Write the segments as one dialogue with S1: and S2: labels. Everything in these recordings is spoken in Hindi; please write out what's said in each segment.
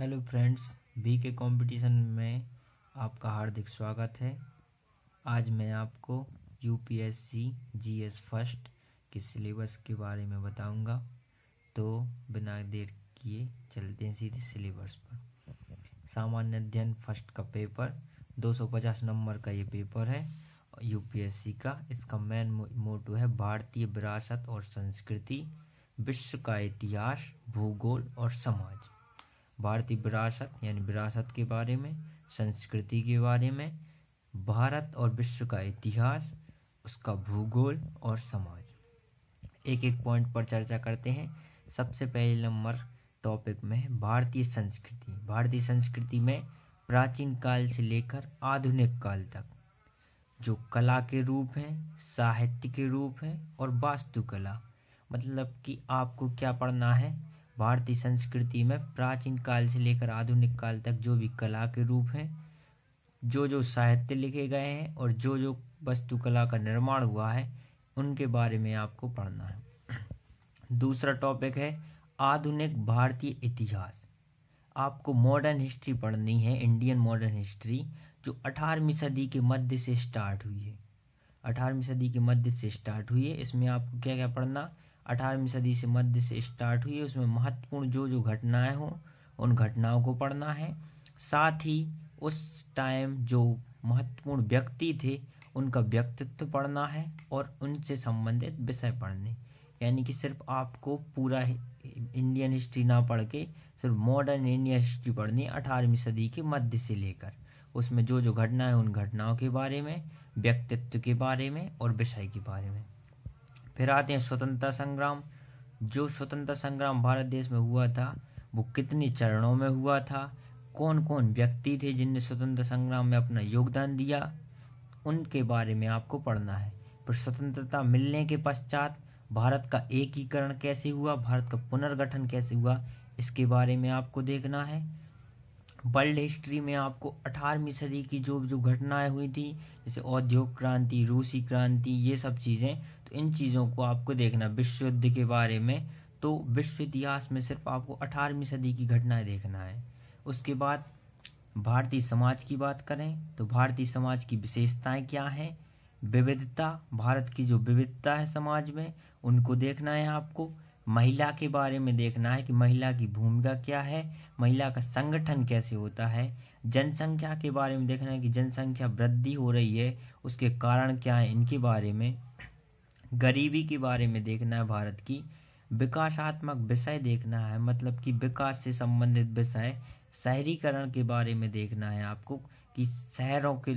S1: hello friends B K competition में आपका हार्दिक स्वागत है आज मैं आपको U P S C G S first के सिलेबस के बारे में बताऊंगा तो बिना देर किए चलते हैं सीधे सिलेबस पर सामान्य अध्ययन फर्स्ट का पेपर 250 नंबर का ये पेपर है यू पी एस सी का इसका मेन मोटो है भारतीय विरासत और संस्कृति विश्व का इतिहास भूगोल और समाज भारतीय विरासत यानी विरासत के बारे में संस्कृति के बारे में भारत और विश्व का इतिहास उसका भूगोल और समाज एक एक पॉइंट पर चर्चा करते हैं सबसे पहले नंबर टॉपिक में है भारतीय संस्कृति भारतीय संस्कृति में प्राचीन काल से लेकर आधुनिक काल तक जो कला के रूप हैं साहित्य के रूप हैं और वास्तुकला मतलब कि आपको क्या पढ़ना है भारतीय संस्कृति में प्राचीन काल से लेकर आधुनिक काल तक जो भी कला के रूप हैं जो जो साहित्य लिखे गए हैं और जो जो वस्तुकला का निर्माण हुआ है उनके बारे में आपको पढ़ना है दूसरा टॉपिक है आधुनिक भारतीय इतिहास आपको मॉडर्न हिस्ट्री पढ़नी है इंडियन मॉडर्न हिस्ट्री जो 18वीं सदी के मध्य से स्टार्ट हुई है 18वीं सदी के मध्य से स्टार्ट हुई है इसमें आपको क्या क्या पढ़ना अठारहवीं सदी से मध्य से स्टार्ट हुई है उसमें महत्वपूर्ण जो जो घटनाएं हों उन घटनाओं को पढ़ना है साथ ही उस टाइम जो महत्वपूर्ण व्यक्ति थे उनका व्यक्तित्व पढ़ना है और उनसे संबंधित विषय पढ़ने यानी कि सिर्फ आपको पूरा इंडियन हिस्ट्री ना पढ़ के सिर्फ मॉडर्न इंडियन हिस्ट्री पढ़नी अठारहवीं सदी के मध्य से लेकर उसमें जो जो घटनाएं उन घटनाओं के बारे में व्यक्तित्व के बारे में और विषय के बारे में फिर आते हैं स्वतंत्रता संग्राम जो स्वतंत्रता संग्राम भारत देश में हुआ था वो कितने चरणों में हुआ था कौन कौन व्यक्ति थे जिनने स्वतंत्रता संग्राम में अपना योगदान दिया उनके बारे में आपको पढ़ना है फिर स्वतंत्रता मिलने के पश्चात भारत का एकीकरण कैसे हुआ भारत का पुनर्गठन कैसे हुआ इसके बारे में आपको देखना है वर्ल्ड हिस्ट्री में आपको 18वीं सदी की जो जो घटनाएं हुई थी जैसे औद्योगिक क्रांति रूसी क्रांति ये सब चीज़ें इन चीज़ों को आपको देखना विश्व युद्ध के बारे में तो विश्व इतिहास में सिर्फ आपको अठारहवीं सदी की घटनाएं देखना है उसके बाद भारतीय समाज की बात करें तो भारतीय समाज की विशेषताएं क्या हैं विविधता भारत की जो विविधता है समाज में उनको देखना है आपको महिला के बारे में देखना है कि महिला की भूमिका क्या है महिला का संगठन कैसे होता है जनसंख्या के बारे में देखना है कि जनसंख्या वृद्धि हो रही है उसके कारण क्या है इनके बारे में गरीबी के बारे में देखना है भारत की विकासात्मक विषय देखना है मतलब कि विकास से संबंधित विषय शहरीकरण के बारे में देखना है आपको कि शहरों के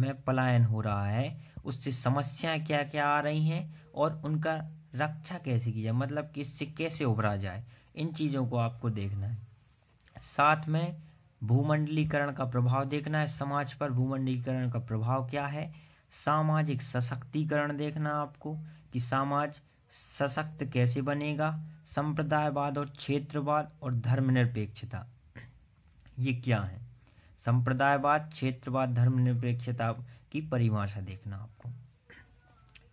S1: में पलायन हो रहा है उससे समस्याएं क्या क्या आ रही हैं और उनका रक्षा कैसे की जाए मतलब कि इससे कैसे उभरा जाए इन चीज़ों को आपको देखना है साथ में भूमंडलीकरण का प्रभाव देखना है समाज पर भूमंडलीकरण का प्रभाव क्या है सामाजिक सशक्तिकरण देखना आपको कि समाज सशक्त कैसे बनेगा संप्रदायवाद और क्षेत्रवाद और धर्मनिरपेक्षता ये क्या है संप्रदायवाद क्षेत्रवाद धर्मनिरपेक्षता की परिभाषा देखना आपको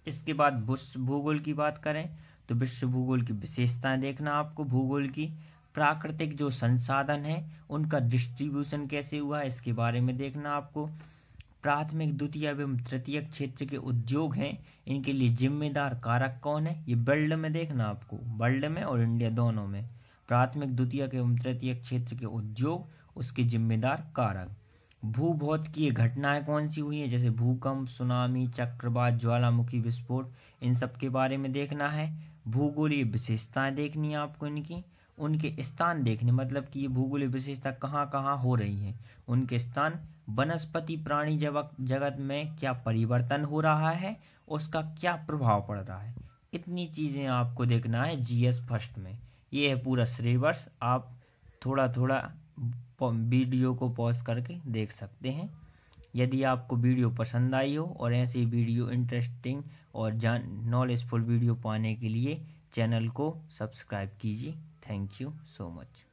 S1: इसके बाद विश्व भूगोल की बात करें तो विश्व भूगोल की विशेषताएं देखना आपको भूगोल की प्राकृतिक जो संसाधन है उनका डिस्ट्रीब्यूशन कैसे हुआ है इसके बारे में देखना आपको प्राथमिक द्वितीय एवं तृतीय क्षेत्र के उद्योग हैं इनके लिए जिम्मेदार कारक कौन है ये वर्ल्ड में देखना आपको वर्ल्ड में और इंडिया दोनों में प्राथमिक द्वितीय एवं तृतीय क्षेत्र के उद्योग उसके जिम्मेदार कारक भू की घटनाएं कौन सी हुई हैं जैसे भूकंप सुनामी चक्रवात ज्वालामुखी विस्फोट इन सब के बारे में देखना है भूगोलीय विशेषताएं देखनी है आपको इनकी उनके स्थान देखने मतलब कि ये भूगोलीय विशेषता कहाँ कहाँ हो रही हैं उनके स्थान वनस्पति प्राणी जगत में क्या परिवर्तन हो रहा है उसका क्या प्रभाव पड़ रहा है इतनी चीज़ें आपको देखना है जीएस फर्स्ट में ये है पूरा सिलेबस आप थोड़ा थोड़ा वीडियो को पॉज करके देख सकते हैं यदि आपको वीडियो पसंद आई हो और ऐसी वीडियो इंटरेस्टिंग और जान नॉलेजफुल वीडियो पाने के लिए चैनल को सब्सक्राइब कीजिए थैंक यू सो मच